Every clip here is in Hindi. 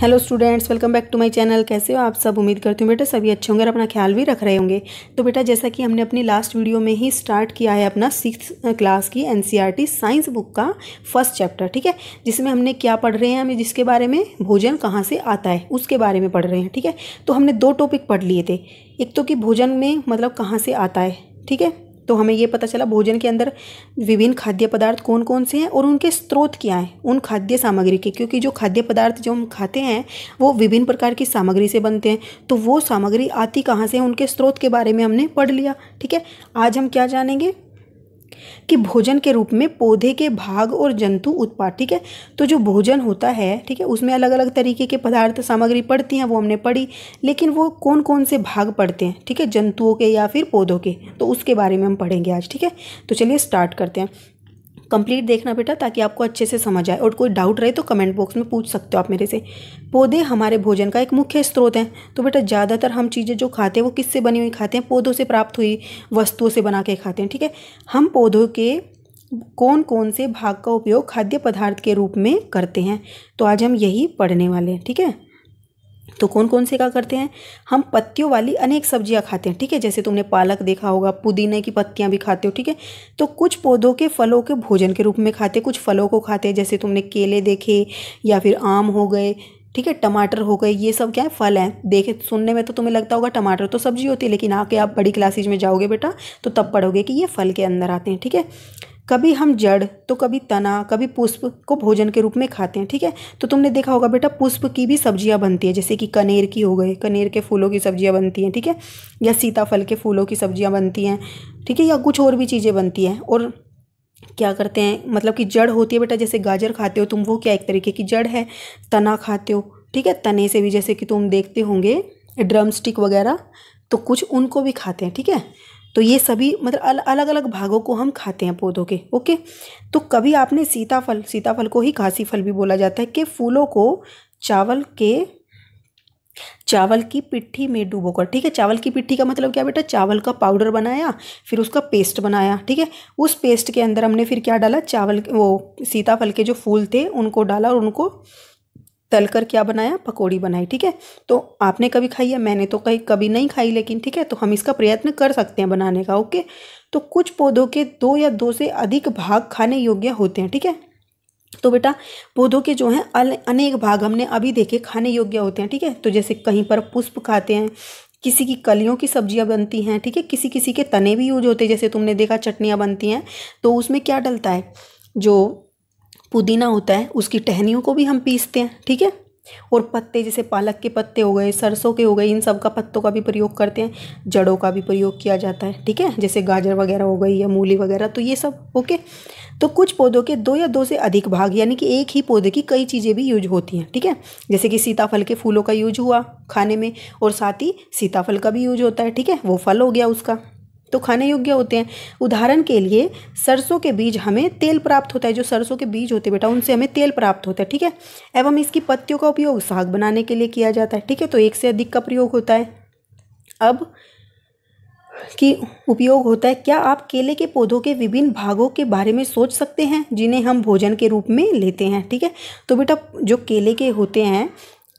Hello students welcome back to my channel कैसे हो आप सब उम्मीद करती हूँ बेटा सभी अच्छे होंगे और अपना ख्याल भी रख रहे होंगे तो बेटा जैसा कि हमने अपनी लास्ट वीडियो में ही स्टार्ट किया है अपना सिक्स क्लास की एनसीईआरटी साइंस बुक का फर्स्ट चैप्टर ठीक है जिसमें हमने क्या पढ़ रहे हैं हमें जिसके बारे में भोजन कहाँ से आता है उसके बारे में पढ़ रहे हैं ठीक है तो हमने दो टॉपिक पढ़ लिए थे एक तो कि भोजन में मतलब कहाँ से आता है ठीक है तो हमें ये पता चला भोजन के अंदर विभिन्न खाद्य पदार्थ कौन कौन से हैं और उनके स्रोत क्या हैं उन खाद्य सामग्री के क्योंकि जो खाद्य पदार्थ जो हम खाते हैं वो विभिन्न प्रकार की सामग्री से बनते हैं तो वो सामग्री आती कहाँ से है उनके स्रोत के बारे में हमने पढ़ लिया ठीक है आज हम क्या जानेंगे कि भोजन के रूप में पौधे के भाग और जंतु उत्पाद ठीक है तो जो भोजन होता है ठीक है उसमें अलग अलग तरीके के पदार्थ सामग्री पड़ती हैं वो हमने पढ़ी लेकिन वो कौन कौन से भाग पड़ते हैं ठीक है जंतुओं के या फिर पौधों के तो उसके बारे में हम पढ़ेंगे आज ठीक है तो चलिए स्टार्ट करते हैं कंप्लीट देखना बेटा ताकि आपको अच्छे से समझ आए और कोई डाउट रहे तो कमेंट बॉक्स में पूछ सकते हो आप मेरे से पौधे हमारे भोजन का एक मुख्य स्रोत हैं तो बेटा ज़्यादातर हम चीज़ें जो खाते हैं वो किससे बनी हुई खाते हैं पौधों से प्राप्त हुई वस्तुओं से बना के खाते हैं ठीक है हम पौधों के कौन कौन से भाग का उपयोग खाद्य पदार्थ के रूप में करते हैं तो आज हम यही पढ़ने वाले हैं ठीक है तो कौन कौन से क्या करते हैं हम पत्तियों वाली अनेक सब्जियां खाते हैं ठीक है जैसे तुमने पालक देखा होगा पुदीने की पत्तियां भी खाते हो ठीक है तो कुछ पौधों के फलों के भोजन के रूप में खाते कुछ फलों को खाते हैं जैसे तुमने केले देखे या फिर आम हो गए ठीक है टमाटर हो गए ये सब क्या है फल हैं देखे सुनने में तो तुम्हें लगता होगा टमाटर तो सब्जी होती है लेकिन आके आप बड़ी क्लासेज में जाओगे बेटा तो तब पढ़ोगे कि ये फल के अंदर आते हैं ठीक है कभी हम जड़ तो कभी तना कभी पुष्प को भोजन के रूप में खाते हैं ठीक है तो तुमने देखा होगा बेटा पुष्प की भी सब्जियां बनती है जैसे कि कनेर की हो गई कनेर के फूलों की सब्जियां बनती हैं ठीक है थीके? या सीताफल के फूलों की सब्जियां बनती हैं ठीक है या कुछ और भी चीज़ें बनती हैं और क्या करते हैं मतलब कि जड़ होती है बेटा जैसे गाजर खाते हो तुम वो क्या एक तरीके की जड़ है तना खाते हो ठीक है तने से भी जैसे कि तुम देखते होंगे ड्रम स्टिक वगैरह तो कुछ उनको भी खाते हैं ठीक है तो ये सभी मतलब अल, अलग अलग भागों को हम खाते हैं पौधों के ओके तो कभी आपने सीताफल सीताफल को ही घासी फल भी बोला जाता है कि फूलों को चावल के चावल की पिट्ठी में डूबो कर ठीक है चावल की पिट्ठी का मतलब क्या बेटा चावल का पाउडर बनाया फिर उसका पेस्ट बनाया ठीक है उस पेस्ट के अंदर हमने फिर क्या डाला चावल वो सीताफल के जो फूल थे उनको डाला और उनको तल कर क्या बनाया पकौड़ी बनाई ठीक है तो आपने कभी खाई है मैंने तो कहीं कभी नहीं खाई लेकिन ठीक है तो हम इसका प्रयत्न कर सकते हैं बनाने का ओके तो कुछ पौधों के दो या दो से अधिक भाग खाने योग्य होते हैं ठीक है तो बेटा पौधों के जो हैं अनेक भाग हमने अभी देखे खाने योग्य होते हैं ठीक है तो जैसे कहीं पर पुष्प खाते हैं किसी की कलियों की सब्जियां बनती हैं ठीक है किसी किसी के तने भी यूज होते हैं जैसे तुमने देखा चटनियाँ बनती हैं तो उसमें क्या डलता है जो पुदीना होता है उसकी टहनियों को भी हम पीसते हैं ठीक है और पत्ते जैसे पालक के पत्ते हो गए सरसों के हो गए इन सब का पत्तों का भी प्रयोग करते हैं जड़ों का भी प्रयोग किया जाता है ठीक है जैसे गाजर वगैरह हो गई या मूली वगैरह तो ये सब ओके तो कुछ पौधों के दो या दो से अधिक भाग यानी कि एक ही पौधे की कई चीज़ें भी यूज होती हैं ठीक है थीके? जैसे कि सीताफल के फूलों का यूज हुआ खाने में और साथ ही सीताफल का भी यूज होता है ठीक है वो फल हो गया उसका तो खाने योग्य होते हैं उदाहरण के लिए सरसों के बीज हमें तेल प्राप्त होता है जो सरसों के बीज होते हैं बेटा उनसे हमें तेल प्राप्त होता है ठीक है एवं इसकी पत्तियों का उपयोग साग बनाने के लिए किया जाता है ठीक है तो एक से अधिक का प्रयोग होता है अब की उपयोग होता है क्या आप केले के पौधों के विभिन्न भागों के बारे में सोच सकते हैं जिन्हें हम भोजन के रूप में लेते हैं ठीक है तो बेटा जो केले के होते हैं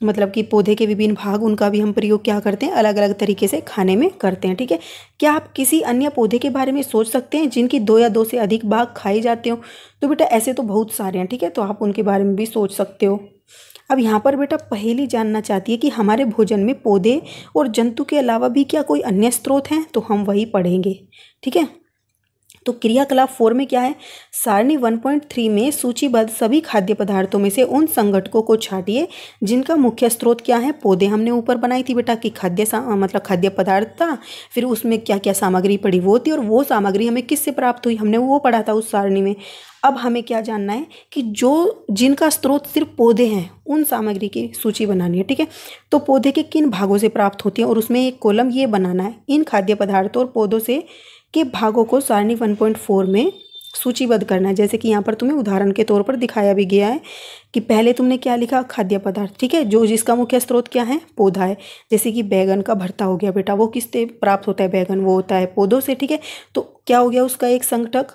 मतलब कि पौधे के विभिन्न भाग उनका भी हम प्रयोग क्या करते हैं अलग अलग तरीके से खाने में करते हैं ठीक है क्या आप किसी अन्य पौधे के बारे में सोच सकते हैं जिनकी दो या दो से अधिक भाग खाए जाते हो तो बेटा ऐसे तो बहुत सारे हैं ठीक है तो आप उनके बारे में भी सोच सकते हो अब यहाँ पर बेटा पहली जानना चाहती है कि हमारे भोजन में पौधे और जंतु के अलावा भी क्या कोई अन्य स्रोत हैं तो हम वही पढ़ेंगे ठीक है तो क्रियाकलाप फोर में क्या है सारणी वन पॉइंट थ्री में सूचीबद्ध सभी खाद्य पदार्थों में से उन संगठकों को छाटिए जिनका मुख्य स्रोत क्या है पौधे हमने ऊपर बनाई थी बेटा कि खाद्य मतलब खाद्य पदार्थ था फिर उसमें क्या क्या सामग्री पड़ी वो थी और वो सामग्री हमें किससे प्राप्त हुई हमने वो पढ़ा था उस सारणी में अब हमें क्या जानना है कि जो जिनका स्रोत सिर्फ पौधे हैं उन सामग्री की सूची बनानी है ठीक है तो पौधे के किन भागों से प्राप्त होती हैं और उसमें एक कॉलम ये बनाना है इन खाद्य पदार्थों और पौधों से के भागों को सारणी 1.4 में सूचीबद्ध करना है जैसे कि यहाँ पर तुम्हें उदाहरण के तौर पर दिखाया भी गया है कि पहले तुमने क्या लिखा खाद्य पदार्थ ठीक है जो जिसका मुख्य स्रोत क्या है पौधा है जैसे कि बैगन का भरता हो गया बेटा वो किससे प्राप्त होता है बैगन वो होता है पौधों से ठीक है तो क्या हो गया उसका एक संगठक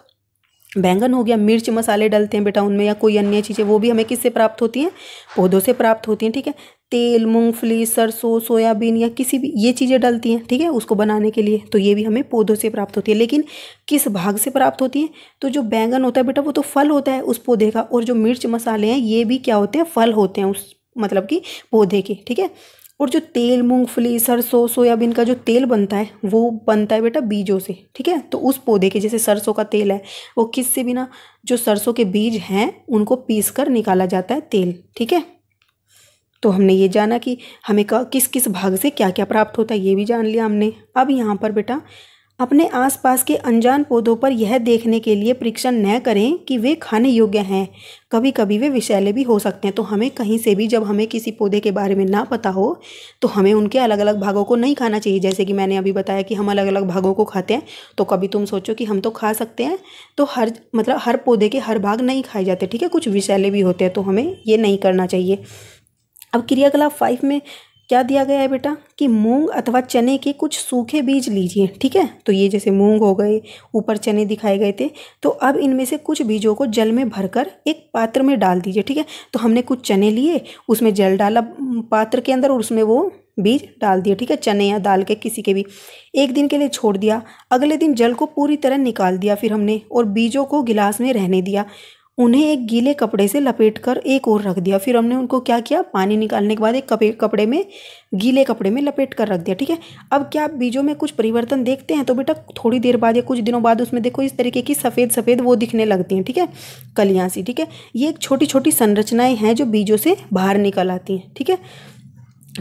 बैंगन हो गया मिर्च मसाले डलते हैं बेटा उनमें या कोई अन्य चीज़ें वो भी हमें किससे प्राप्त होती हैं पौधों से प्राप्त होती हैं ठीक है तेल मूंगफली सरसों सोयाबीन या किसी भी ये चीज़ें डलती हैं ठीक है उसको बनाने के लिए तो ये भी हमें पौधों से प्राप्त होती है लेकिन किस भाग से प्राप्त होती हैं तो जो बैंगन होता है बेटा वो तो फल होता है उस पौधे का और जो मिर्च मसाले हैं ये भी क्या होते हैं फल होते हैं उस मतलब कि पौधे के ठीक है और जो तेल मूंगफली सरसों सोयाबीन का जो तेल बनता है वो बनता है बेटा बीजों से ठीक है तो उस पौधे के जैसे सरसों का तेल है वो किस से बिना जो सरसों के बीज हैं उनको पीस कर निकाला जाता है तेल ठीक है तो हमने ये जाना कि हमें किस किस भाग से क्या क्या प्राप्त होता है ये भी जान लिया हमने अब यहाँ पर बेटा अपने आसपास के अनजान पौधों पर यह देखने के लिए परीक्षण न करें कि वे खाने योग्य हैं कभी कभी वे विषैले भी हो सकते हैं तो हमें कहीं से भी जब हमें किसी पौधे के बारे में ना पता हो तो हमें उनके अलग अलग भागों को नहीं खाना चाहिए जैसे कि मैंने अभी बताया कि हम अलग अलग भागों को खाते हैं तो कभी तुम सोचो कि हम तो खा सकते हैं तो हर मतलब हर पौधे के हर भाग नहीं खाए जाते ठीक है कुछ विषैले भी होते हैं तो हमें ये नहीं करना चाहिए अब क्रियाकलाप फाइव में क्या दिया गया है बेटा कि मूंग अथवा चने के कुछ सूखे बीज लीजिए ठीक है तो ये जैसे मूंग हो गए ऊपर चने दिखाए गए थे तो अब इनमें से कुछ बीजों को जल में भरकर एक पात्र में डाल दीजिए ठीक है तो हमने कुछ चने लिए उसमें जल डाला पात्र के अंदर और उसमें वो बीज डाल दिए ठीक है चने या दाल के किसी के भी एक दिन के लिए छोड़ दिया अगले दिन जल को पूरी तरह निकाल दिया फिर हमने और बीजों को गिलास में रहने दिया उन्हें एक गीले कपड़े से लपेट कर एक और रख दिया फिर हमने उनको क्या किया पानी निकालने के बाद एक कपड़े कपड़े में गीले कपड़े में लपेट कर रख दिया ठीक है अब क्या आप बीजों में कुछ परिवर्तन देखते हैं तो बेटा थोड़ी देर बाद या कुछ दिनों बाद उसमें देखो इस तरीके की सफ़ेद सफ़ेद वो दिखने लगती हैं ठीक है कलियाँ सी ठीक है ये एक छोटी छोटी संरचनाएँ हैं जो बीजों से बाहर निकल आती हैं ठीक है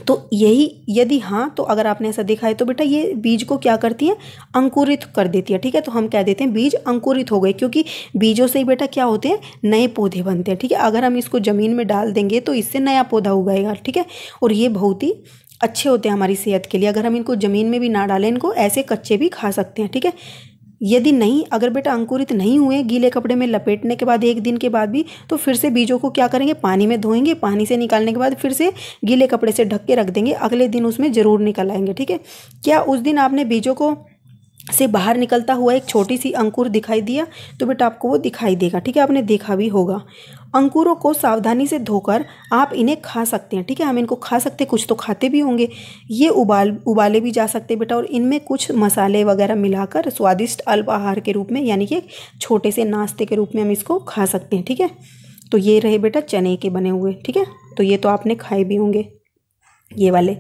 तो यही यदि हाँ तो अगर आपने ऐसा देखा है तो बेटा ये बीज को क्या करती है अंकुरित कर देती है ठीक है तो हम कह देते हैं बीज अंकुरित हो गए क्योंकि बीजों से ही बेटा क्या होते हैं नए पौधे बनते हैं ठीक है अगर हम इसको ज़मीन में डाल देंगे तो इससे नया पौधा उगाएगा ठीक है और ये बहुत ही अच्छे होते हैं हमारी सेहत के लिए अगर हम इनको ज़मीन में भी ना डालें इनको ऐसे कच्चे भी खा सकते हैं ठीक है यदि नहीं अगर बेटा अंकुरित नहीं हुए गीले कपड़े में लपेटने के बाद एक दिन के बाद भी तो फिर से बीजों को क्या करेंगे पानी में धोएंगे पानी से निकालने के बाद फिर से गीले कपड़े से ढक के रख देंगे अगले दिन उसमें ज़रूर निकल आएंगे ठीक है क्या उस दिन आपने बीजों को से बाहर निकलता हुआ एक छोटी सी अंकुर दिखाई दिया तो बेटा आपको वो दिखाई देगा ठीक है आपने देखा भी होगा अंकुरों को सावधानी से धोकर आप इन्हें खा सकते हैं ठीक है हम इनको खा सकते कुछ तो खाते भी होंगे ये उबाल उबाले भी जा सकते बेटा और इनमें कुछ मसाले वगैरह मिलाकर स्वादिष्ट अल्प आहार के रूप में यानी कि छोटे से नाश्ते के रूप में हम इसको खा सकते हैं ठीक है तो ये रहे बेटा चने के बने हुए ठीक है तो ये तो आपने खाए भी होंगे ये वाले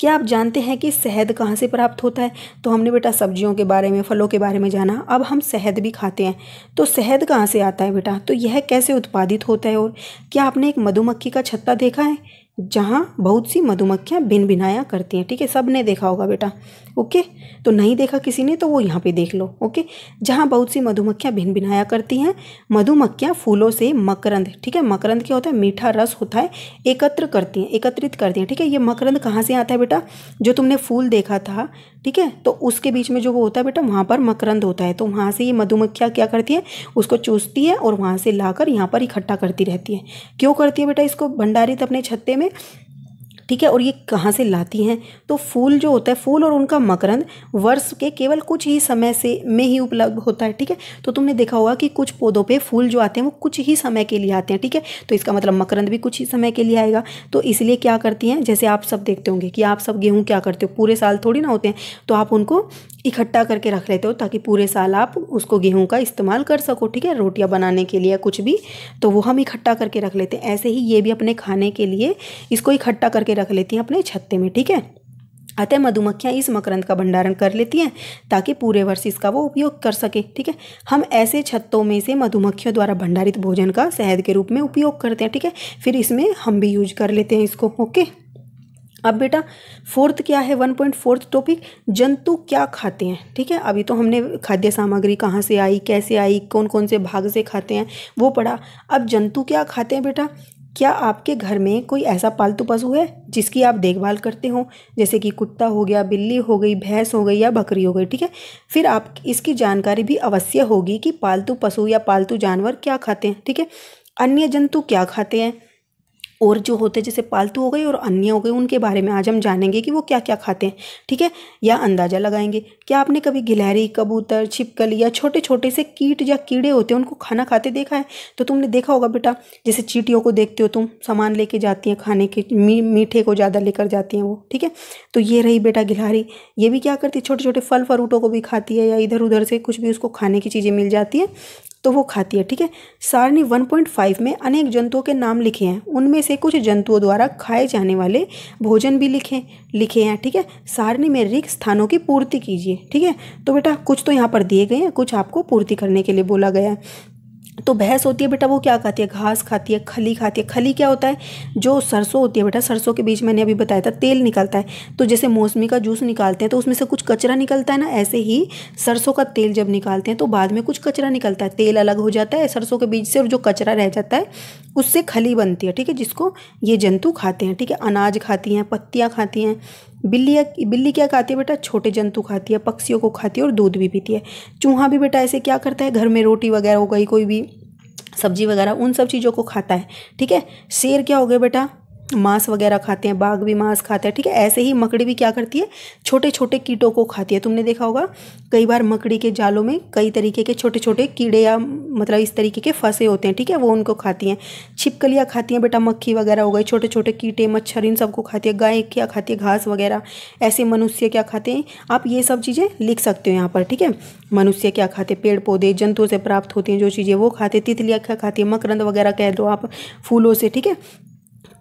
क्या आप जानते हैं कि शहद कहाँ से प्राप्त होता है तो हमने बेटा सब्जियों के बारे में फलों के बारे में जाना अब हम शहद भी खाते हैं तो शहद कहाँ से आता है बेटा तो यह कैसे उत्पादित होता है और क्या आपने एक मधुमक्खी का छत्ता देखा है जहाँ बहुत सी मधुमक्खियाँ भिन भिनाया करती हैं ठीक है सब ने देखा होगा बेटा ओके तो नहीं देखा किसी ने तो वो यहाँ पे देख लो ओके जहाँ बहुत सी मधुमक्खियाँ भिन भिनाया करती हैं मधुमक्खियाँ फूलों से मकरंद ठीक है मकरंद क्या होता है मीठा रस होता है एकत्र करती हैं एकत्रित करती हैं ठीक है ये मकरंद कहाँ से आता है बेटा जो तुमने फूल देखा था ठीक है तो उसके बीच में जो वो होता है बेटा वहाँ पर मकरंद होता है तो वहाँ से ये मधुमक्खियाँ क्या करती है उसको चूसती है और वहाँ से लाकर यहाँ पर इकट्ठा करती रहती है क्यों करती है बेटा इसको भंडारित अपने छत्ते में ठीक है और ये कहाँ से लाती हैं तो फूल जो होता है फूल और उनका मकरंद वर्ष के केवल कुछ ही समय से में ही उपलब्ध होता है ठीक है तो तुमने देखा होगा कि कुछ पौधों पे फूल जो आते हैं वो कुछ ही समय के लिए आते हैं ठीक है तो इसका मतलब मकरंद भी कुछ ही समय के लिए आएगा तो इसलिए क्या करती हैं जैसे आप सब देखते होंगे कि आप सब गेहूँ क्या करते हो पूरे साल थोड़ी ना होते हैं तो आप उनको इकट्ठा करके रख लेते हो ताकि पूरे साल आप उसको गेहूँ का इस्तेमाल कर सको ठीक है रोटियाँ बनाने के लिए कुछ भी तो वो हम इकट्ठा करके रख लेते हैं ऐसे ही ये भी अपने खाने के लिए इसको इकट्ठा करके रख लेती हैं अपने छत्ते में ठीक है अतः मधुमक्खियाँ इस मकरंद का भंडारण कर लेती हैं ताकि पूरे वर्ष इसका वो उपयोग कर सके ठीक है हम ऐसे छत्तों में से मधुमक्खियों द्वारा भंडारित भोजन का शहद के रूप में उपयोग करते हैं ठीक है फिर इसमें हम भी यूज कर लेते हैं इसको ओके अब बेटा फोर्थ क्या है वन पॉइंट फोर्थ टॉपिक जंतु क्या खाते हैं ठीक है अभी तो हमने खाद्य सामग्री कहाँ से आई कैसे आई कौन कौन से भाग से खाते हैं वो पढ़ा अब जंतु क्या खाते हैं बेटा क्या आपके घर में कोई ऐसा पालतू पशु है जिसकी आप देखभाल करते हो जैसे कि कुत्ता हो गया बिल्ली हो गई भैंस हो गई या बकरी हो गई ठीक है फिर आप इसकी जानकारी भी अवश्य होगी कि पालतू पशु या पालतू जानवर क्या खाते हैं ठीक है अन्य जंतु क्या खाते हैं और जो होते हैं जैसे पालतू हो गए और अन्य हो गए उनके बारे में आज हम जानेंगे कि वो क्या क्या खाते हैं ठीक है या अंदाज़ा लगाएंगे क्या आपने कभी गिलहरी कबूतर छिपकल या छोटे छोटे से कीट या कीड़े होते हैं उनको खाना खाते देखा है तो तुमने देखा होगा बेटा जैसे चीटियों को देखते हो तुम सामान लेके जाती हैं खाने के मी, मीठे को ज़्यादा लेकर जाती हैं वो ठीक है तो ये रही बेटा गिलहरी ये भी क्या करती है छोटे छोटे फल फ्रूटों को भी खाती है या इधर उधर से कुछ भी उसको खाने की चीज़ें मिल जाती है तो वो खाती है ठीक है सारणी 1.5 में अनेक जंतुओं के नाम लिखे हैं उनमें से कुछ जंतुओं द्वारा खाए जाने वाले भोजन भी लिखे लिखे हैं ठीक है सारणी में रिक्त स्थानों की पूर्ति कीजिए ठीक है तो बेटा कुछ तो यहाँ पर दिए गए हैं कुछ आपको पूर्ति करने के लिए बोला गया है तो भैंस होती है बेटा वो क्या खाती है घास खाती है खली खाती है खली क्या होता है जो सरसों होती है बेटा सरसों के बीच मैंने अभी बताया था तेल निकलता है तो जैसे मौसमी का जूस निकालते हैं तो उसमें से कुछ कचरा निकलता है ना ऐसे ही सरसों का तेल जब निकालते हैं तो बाद में कुछ कचरा निकलता है तेल अलग हो जाता है सरसों के बीज से और जो कचरा रह जाता है उससे खली बनती है ठीक है जिसको ये जंतु खाते हैं ठीक है अनाज खाती हैं पत्तियाँ खाती हैं बिल्ली बिल्ली क्या खाती है बेटा छोटे जंतु खाती है पक्षियों को खाती है और दूध भी पीती है चूहा भी बेटा ऐसे क्या करता है घर में रोटी वगैरह हो गई कोई भी सब्जी वगैरह उन सब चीज़ों को खाता है ठीक है शेर क्या हो गया बेटा मांस वगैरह खाते हैं बाघ भी मांस खाते हैं ठीक है ऐसे ही मकड़ी भी क्या करती है छोटे छोटे कीटों को खाती है तुमने देखा होगा कई बार मकड़ी के जालों में कई तरीके के छोटे छोटे कीड़े या मतलब इस तरीके के फंसे होते हैं ठीक है वो उनको खाती हैं छिपकलियाँ खाती हैं बेटा मक्खी वगैरह हो गई छोटे छोटे कीटे मच्छर इन सबको खाती है गाय क्या खाती है घास वगैरह ऐसे मनुष्य क्या खाते हैं आप ये सब चीज़ें लिख सकते हो यहाँ पर ठीक है मनुष्य क्या खाते पेड़ पौधे जंतुओं से प्राप्त होती हैं जो चीज़ें वो खाते तितलियाँ क्या खाती है मकरंद वगैरह कह दो आप फूलों से ठीक है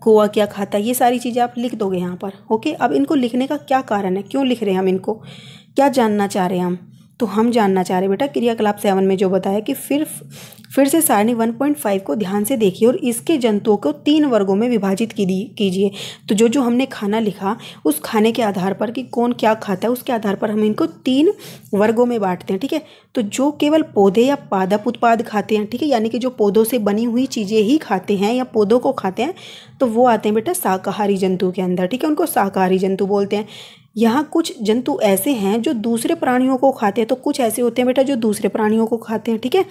कौआ क्या खाता है ये सारी चीज़ें आप लिख दोगे यहाँ पर ओके अब इनको लिखने का क्या कारण है क्यों लिख रहे हैं हम इनको क्या जानना चाह रहे हैं हम तो हम जानना चाह रहे बेटा क्रियाकलाप सेवन में जो बताया कि फिर फिर से सारणी वन पॉइंट फाइव को ध्यान से देखिए और इसके जंतुओं को तीन वर्गों में विभाजित कीजिए तो जो जो हमने खाना लिखा उस खाने के आधार पर कि कौन क्या खाता है उसके आधार पर हम इनको तीन वर्गों में बांटते हैं ठीक है तो जो केवल पौधे या पादप उत्पाद खाते हैं ठीक है यानी कि जो पौधों से बनी हुई चीज़ें ही खाते हैं या पौधों को खाते हैं तो वो आते हैं बेटा शाकाहारी जंतु के अंदर ठीक है उनको शाकाहारी जंतु बोलते हैं यहाँ कुछ जंतु ऐसे हैं जो दूसरे प्राणियों को खाते हैं तो कुछ ऐसे होते हैं बेटा जो दूसरे प्राणियों को खाते हैं ठीक है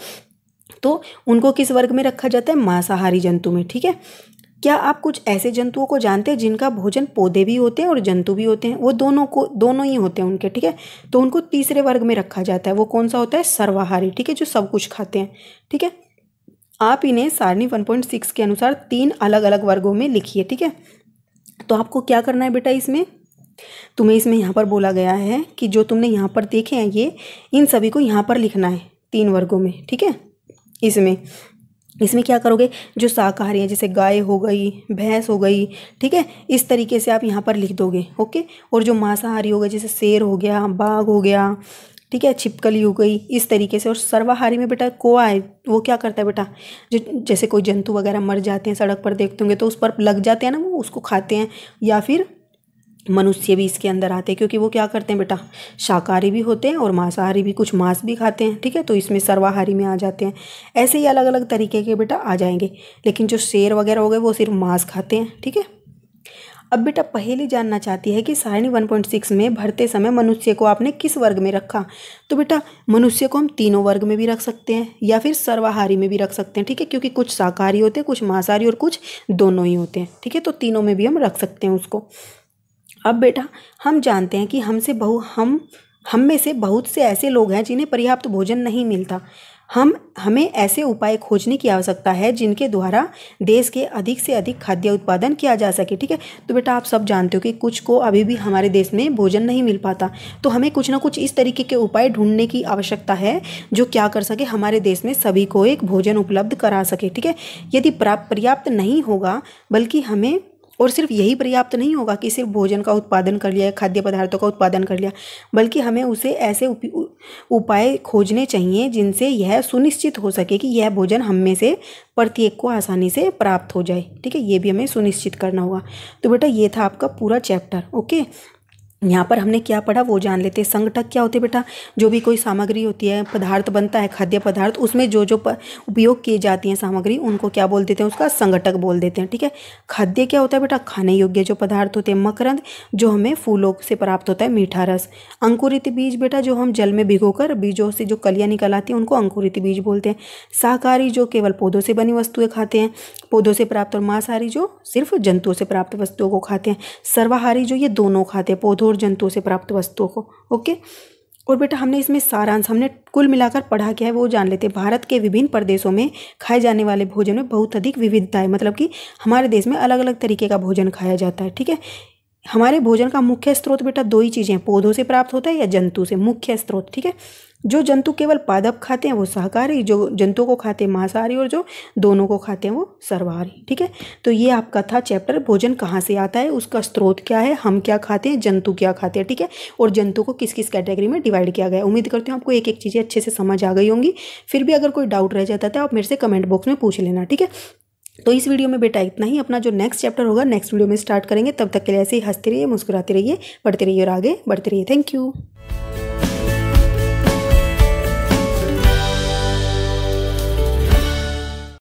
तो उनको किस वर्ग में रखा जाता है मांसाहारी जंतु में ठीक है क्या आप कुछ ऐसे जंतुओं को जानते हैं जिनका भोजन पौधे भी होते हैं और जंतु भी होते हैं वो दोनों को दोनों ही होते हैं उनके ठीक है तो उनको तीसरे वर्ग में रखा जाता है वो कौन सा होता है सर्वाहारी ठीक है जो सब कुछ खाते हैं ठीक है आप इन्हें सारणी वन पॉइंट सिक्स के अनुसार तीन अलग अलग वर्गों में लिखिए ठीक है तो आपको क्या करना है बेटा इसमें तुम्हें इसमें यहाँ पर बोला गया है कि जो तुमने यहाँ पर देखे हैं ये इन सभी को यहाँ पर लिखना है तीन वर्गों में ठीक है इसमें इसमें क्या करोगे जो शाकाहारी हैं जैसे गाय हो गई भैंस हो गई ठीक है इस तरीके से आप यहाँ पर लिख दोगे ओके और जो मांसाहारी हो गए जैसे शेर हो गया बाघ हो गया ठीक है छिपकली हो गई इस तरीके से और सर्वाहारी में बेटा कोआ है वो क्या करता है बेटा जो जैसे कोई जंतु वगैरह मर जाते हैं सड़क पर देखते होंगे तो उस पर लग जाते हैं ना वो उसको खाते हैं या फिर मनुष्य भी इसके अंदर आते हैं क्योंकि वो क्या करते हैं बेटा शाकाहारी भी होते हैं और मांसाहारी भी कुछ मांस भी खाते हैं ठीक है तो इसमें सर्वाहारी में आ जाते हैं ऐसे ही अलग अलग तरीके के बेटा आ जाएंगे लेकिन जो शेर वगैरह हो गए वो सिर्फ मांस खाते हैं ठीक है अब बेटा पहली जानना चाहती है कि सारणी वन में भरते समय मनुष्य को आपने किस वर्ग में रखा तो बेटा मनुष्य को हम तीनों वर्ग में भी रख सकते हैं या फिर सर्वाहारी में भी रख सकते हैं ठीक है क्योंकि कुछ शाकाहारी होते हैं कुछ मांसाहारी और कुछ दोनों ही होते हैं ठीक है तो तीनों में भी हम रख सकते हैं उसको अब बेटा हम जानते हैं कि हमसे बहु हम हम में से बहुत से ऐसे लोग हैं जिन्हें पर्याप्त भोजन नहीं मिलता हम हमें ऐसे उपाय खोजने की आवश्यकता है जिनके द्वारा देश के अधिक से अधिक खाद्य उत्पादन किया जा सके ठीक है तो बेटा आप सब जानते हो कि कुछ को अभी भी हमारे देश में भोजन नहीं मिल पाता तो हमें कुछ ना कुछ इस तरीके के उपाय ढूंढने की आवश्यकता है जो क्या कर सके हमारे देश में सभी को एक भोजन उपलब्ध करा सके ठीक है यदि पर्याप्त नहीं होगा बल्कि हमें और सिर्फ यही पर्याप्त नहीं होगा कि सिर्फ भोजन का उत्पादन कर लिया खाद्य पदार्थों का उत्पादन कर लिया बल्कि हमें उसे ऐसे उपाय खोजने चाहिए जिनसे यह सुनिश्चित हो सके कि यह भोजन हम में से प्रत्येक को आसानी से प्राप्त हो जाए ठीक है ये भी हमें सुनिश्चित करना होगा तो बेटा ये था आपका पूरा चैप्टर ओके यहाँ पर हमने क्या पढ़ा वो जान लेते हैं संगठक क्या होते बेटा जो भी कोई सामग्री होती है पदार्थ बनता है खाद्य पदार्थ उसमें जो जो उपयोग किए जाती हैं सामग्री उनको क्या बोल देते हैं उसका संगठक बोल देते हैं ठीक है खाद्य क्या होता है बेटा खाने योग्य जो पदार्थ होते हैं मकरंद जो हमें फूलों से प्राप्त होता है मीठा रस अंकुरित बीज बेटा जो हम जल में भिगो बीजों से जो कलियाँ निकल आती हैं उनको अंकुरित बीज बोलते हैं शाकाहारी जो केवल पौधों से बनी वस्तुएँ खाते हैं पौधों से प्राप्त और मांसाहारी जो सिर्फ जंतुओं से प्राप्त वस्तुओं को खाते हैं सर्वाहारी जो ये दोनों खाते हैं पौधों और जंतुओं से प्राप्त वस्तुओं को ओके और बेटा हमने इसमें सारांश हमने कुल मिलाकर पढ़ा क्या है वो जान लेते हैं भारत के विभिन्न प्रदेशों में खाए जाने वाले भोजन में बहुत अधिक विविधता है मतलब कि हमारे देश में अलग अलग तरीके का भोजन खाया जाता है ठीक है हमारे भोजन का मुख्य स्रोत बेटा दो ही चीज़ें पौधों से प्राप्त होता है या जंतु से मुख्य स्रोत ठीक है जो जंतु केवल पादप खाते हैं वो शाकाहारी जो जंतु को खाते हैं मांसाहारी और जो दोनों को खाते हैं वो सर्वाहारी ठीक है तो ये आपका था चैप्टर भोजन कहाँ से आता है उसका स्रोत क्या है हम क्या खाते हैं जंतु क्या खाते हैं ठीक है और जंतु को किस किस कैटेगरी में डिवाइड किया गया उम्मीद करती हूँ आपको एक एक चीज़ें अच्छे से समझ आ गई होंगी फिर भी अगर कोई डाउट रह जाता है तो आप मेरे से कमेंट बॉक्स में पूछ लेना ठीक है तो इस वीडियो में बेटा इतना ही अपना जो नेक्स्ट चैप्टर होगा नेक्स्ट वीडियो में स्टार्ट करेंगे तब तक के लिए ऐसे ही हंसते रहिए मुस्कुराते रहिए बढ़ते रहिए और आगे बढ़ते रहिए थैंक यू